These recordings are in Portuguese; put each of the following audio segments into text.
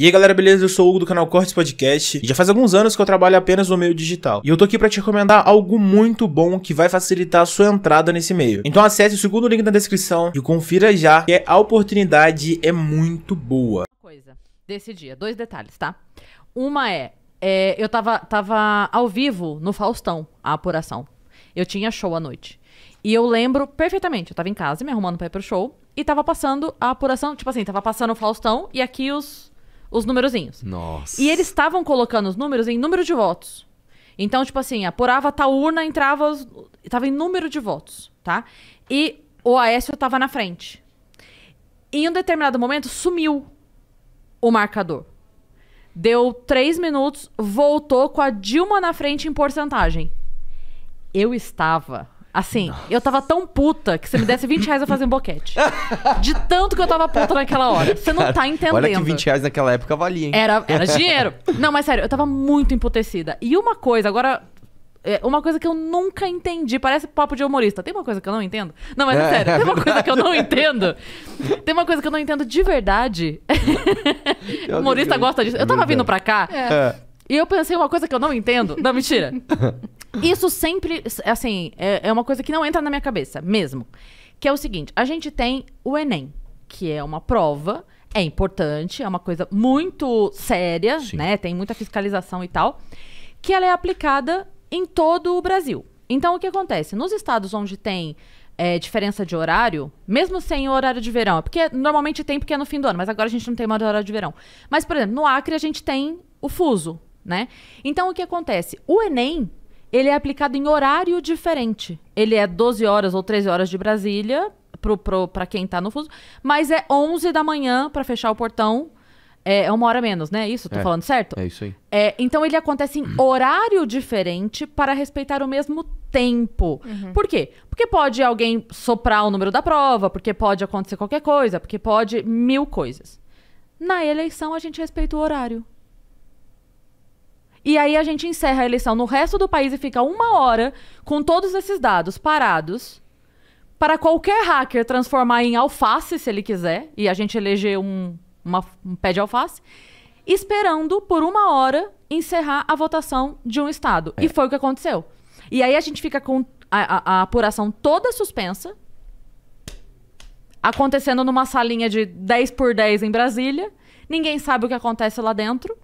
E aí galera, beleza? Eu sou o Hugo do canal Cortes Podcast e já faz alguns anos que eu trabalho apenas no meio digital. E eu tô aqui para te recomendar algo muito bom que vai facilitar a sua entrada nesse meio. Então acesse o segundo link na descrição e confira já, que a oportunidade é muito boa. Coisa desse dia, dois detalhes, tá? Uma é, é eu tava, tava ao vivo no Faustão, a apuração. Eu tinha show à noite. E eu lembro perfeitamente, eu tava em casa me arrumando pra ir pro show e tava passando a apuração, tipo assim, tava passando o Faustão e aqui os os numerozinhos. Nossa. E eles estavam colocando os números em número de votos. Então, tipo assim, apurava tal urna, entrava. Estava em número de votos, tá? E o Aécio estava na frente. Em um determinado momento, sumiu o marcador. Deu três minutos, voltou com a Dilma na frente em porcentagem. Eu estava Assim, Nossa. eu tava tão puta que você me desse 20 reais a fazer um boquete. De tanto que eu tava puta naquela hora. Você não tá entendendo. Olha que 20 reais naquela época valia, hein? Era, era dinheiro. Não, mas sério, eu tava muito emputecida. E uma coisa, agora é, uma coisa que eu nunca entendi. Parece papo de humorista. Tem uma coisa que eu não entendo? Não, mas é, é sério. tem uma coisa que eu não entendo. Tem uma coisa que eu não entendo de verdade. humorista gosta disso. Eu tava vindo pra cá. É. E eu pensei uma coisa que eu não entendo. Não, mentira. Isso sempre, assim, é, é uma coisa que não entra na minha cabeça, mesmo. Que é o seguinte: a gente tem o Enem, que é uma prova, é importante, é uma coisa muito séria, Sim. né? Tem muita fiscalização e tal, que ela é aplicada em todo o Brasil. Então, o que acontece? Nos estados onde tem é, diferença de horário, mesmo sem horário de verão, é porque normalmente tem porque é no fim do ano, mas agora a gente não tem mais horário de verão. Mas, por exemplo, no Acre a gente tem o fuso, né? Então, o que acontece? O Enem ele é aplicado em horário diferente. Ele é 12 horas ou 13 horas de Brasília, para quem está no fuso, mas é 11 da manhã para fechar o portão. É, é uma hora menos, né? Isso, tô é, falando certo? É isso aí. É, então ele acontece em horário diferente para respeitar o mesmo tempo. Uhum. Por quê? Porque pode alguém soprar o número da prova, porque pode acontecer qualquer coisa, porque pode mil coisas. Na eleição a gente respeita o horário. E aí a gente encerra a eleição no resto do país e fica uma hora com todos esses dados parados para qualquer hacker transformar em alface, se ele quiser, e a gente eleger um, uma, um pé de alface, esperando por uma hora encerrar a votação de um Estado. É. E foi o que aconteceu. E aí a gente fica com a, a, a apuração toda suspensa, acontecendo numa salinha de 10 por 10 em Brasília. Ninguém sabe o que acontece lá dentro.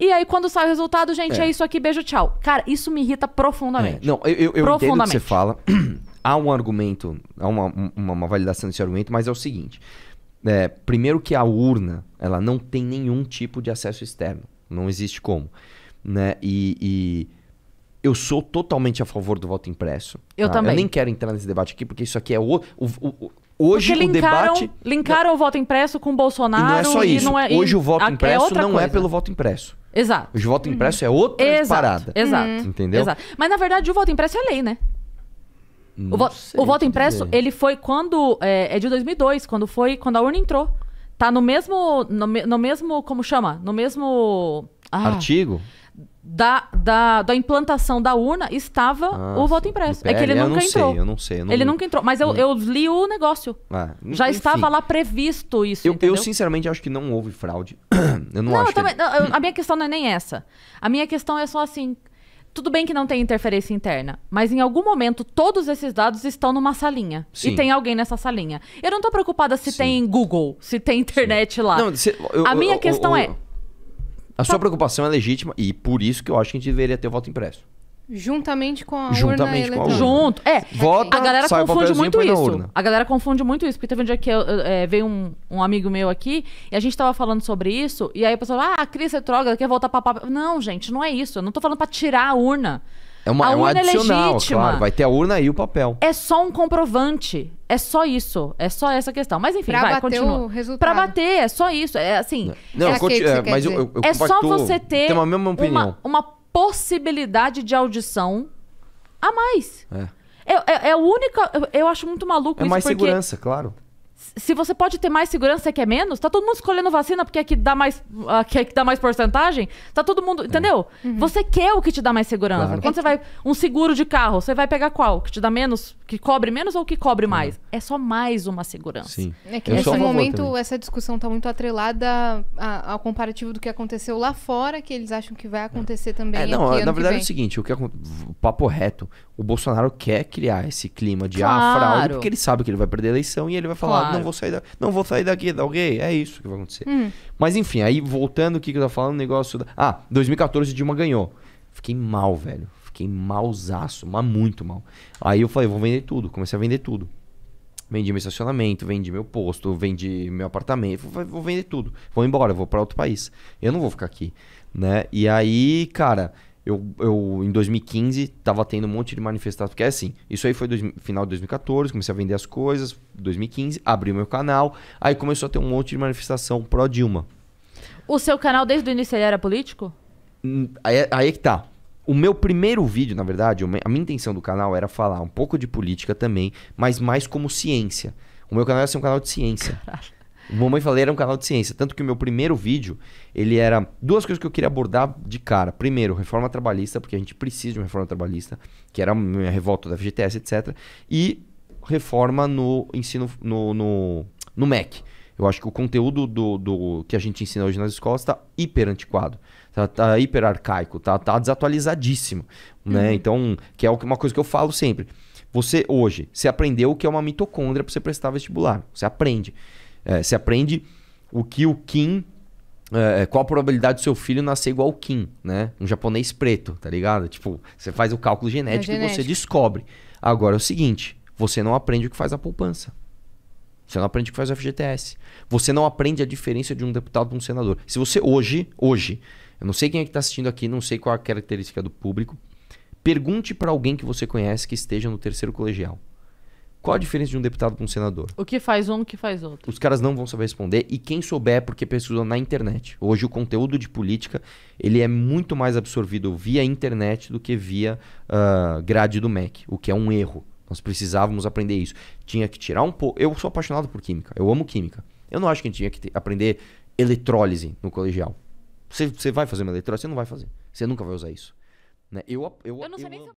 E aí, quando sai o resultado, gente, é, é isso aqui, beijo, tchau. Cara, isso me irrita profundamente. É. Não, eu, eu, eu profundamente. entendo o que você fala. há um argumento, há uma, uma, uma, validação desse argumento, mas é o seguinte. É, primeiro que a urna, ela não tem nenhum tipo de acesso externo. Não existe como. Né? e, e eu sou totalmente a favor do voto impresso. Eu tá? também. Eu nem quero entrar nesse debate aqui, porque isso aqui é o. o, o hoje porque linkaram, o debate. Linkaram o voto impresso com o Bolsonaro. E não é só isso. É... Hoje o voto é impresso é não coisa. é pelo voto impresso. Exato. O voto impresso é outra exato, parada. Exato. Uhum. Entendeu? Exato. Mas na verdade o voto impresso é lei, né? Não o, vo o voto impresso, dizer. ele foi quando. É, é, de 2002, quando foi. Quando a urna entrou. Tá no mesmo. No, no mesmo. Como chama? No mesmo. Ah, Artigo? da, da, da implantação da urna estava ah, o voto impresso. É, é que ele nunca entrou. Sei, eu não sei, eu não... Ele nunca entrou. Mas eu, hum. eu li o negócio. Ah, Já enfim. estava lá previsto isso. Eu, eu, sinceramente acho que não houve fraude. eu não, não acho. Eu também, que... a minha questão não é nem essa. A minha questão é só assim. Tudo bem que não tem interferência interna, mas em algum momento todos esses dados estão numa salinha. Sim. E tem alguém nessa salinha. Eu não estou preocupada se Sim. tem Google, se tem internet Sim. lá. Não, se, eu, a minha questão é: a sua tá. preocupação é legítima e por isso que eu acho que a gente deveria ter o voto impresso. Juntamente com a Juntamente urna com a urna. Junto. É, Vota, a galera sai confunde muito na isso. urna. A galera confunde muito isso, porque teve um dia que eu, é, veio um, um amigo meu aqui e a gente tava falando sobre isso, e aí a pessoa, ah, a Cris troca, quer voltar pra papo. Não, gente, não é isso. Eu não tô falando pra tirar a urna. É, uma, a é um urna é adicional, é legítima. claro. Vai ter a urna e o papel. É só um comprovante. É só isso. É só essa questão. Mas enfim, pra vai, bater continua. O resultado. Pra bater, é só isso. É assim. Não, é, é mas eu, eu, eu, É só você ter uma, mesma opinião. Uma, uma possibilidade de audição a mais. É. É, é, é a única. Eu, eu acho muito maluco é isso. É mais porque... segurança, claro se você pode ter mais segurança, você quer menos? Tá todo mundo escolhendo vacina porque é que dá mais, ah, é que dá mais porcentagem? Tá todo mundo. Entendeu? É. Uhum. Você quer o que te dá mais segurança. Claro. Quando você vai. Um seguro de carro, você vai pegar qual? Que te dá menos? Que cobre menos ou que cobre é. mais? É só mais uma segurança. Sim. É que nesse momento também. essa discussão tá muito atrelada ao comparativo do que aconteceu lá fora, que eles acham que vai é. acontecer também. É, não, aqui, na verdade é o seguinte: o que o papo reto, o Bolsonaro quer criar esse clima de claro. ah, fraude, porque ele sabe que ele vai perder a eleição e ele vai falar. Claro Claro. Não vou sair da, não vou sair daqui, da tá alguém É isso que vai acontecer. Hum. Mas enfim, aí voltando o que, que eu tava falando, negócio da... Ah, 2014 Dilma ganhou. Fiquei mal, velho. Fiquei malzaço, mas muito mal. Aí eu falei, vou vender tudo. Comecei a vender tudo. Vendi meu estacionamento, vendi meu posto, vendi meu apartamento, vou, vou vender tudo. Vou embora, vou para outro país. Eu não vou ficar aqui, né? E aí, cara, eu, eu, em 2015, tava tendo um monte de manifestação. Porque é assim, isso aí foi dois, final de 2014, comecei a vender as coisas, 2015, abri meu canal, aí começou a ter um monte de manifestação pró-Dilma. O seu canal, desde o início, ele era político? Hum, aí, é, aí é que tá. O meu primeiro vídeo, na verdade, a minha intenção do canal era falar um pouco de política também, mas mais como ciência. O meu canal ia ser um canal de ciência. Caralho. Mamãe Falei era um canal de ciência. Tanto que o meu primeiro vídeo, ele era duas coisas que eu queria abordar de cara. Primeiro, reforma trabalhista, porque a gente precisa de uma reforma trabalhista, que era a minha revolta da FGTS, etc. E reforma no ensino no, no, no MEC. Eu acho que o conteúdo do, do que a gente ensina hoje nas escolas está hiper antiquado, tá, tá hiper arcaico, tá, tá desatualizadíssimo, né? Uhum. Então, que é uma coisa que eu falo sempre. Você hoje, você aprendeu o que é uma mitocôndria para você prestar vestibular. Você aprende. É, você aprende o que o Kim. É, é, qual a probabilidade do seu filho nascer igual o Kim, né? Um japonês preto, tá ligado? Tipo, você faz o cálculo genético, é genético. e você descobre. Agora é o seguinte: você não aprende o que faz a poupança. Você não aprende o que faz o FGTS. Você não aprende a diferença de um deputado para um senador. Se você hoje, hoje, eu não sei quem é que está assistindo aqui, não sei qual a característica do público, pergunte para alguém que você conhece que esteja no terceiro colegial. Qual a diferença de um deputado para um senador? O que faz um, o que faz outro? Os caras não vão saber responder e quem souber é porque pesquisou na internet. Hoje o conteúdo de política ele é muito mais absorvido via internet do que via uh, grade do MEC, o que é um erro. Nós precisávamos aprender isso. Tinha que tirar um pouco. Eu sou apaixonado por química, eu amo química. Eu não acho que a gente tinha que ter, aprender eletrólise no colegial. Você, vai fazer uma eletrólise? Você não vai fazer. Você nunca vai usar isso. Né? Eu, eu, eu não sei eu nem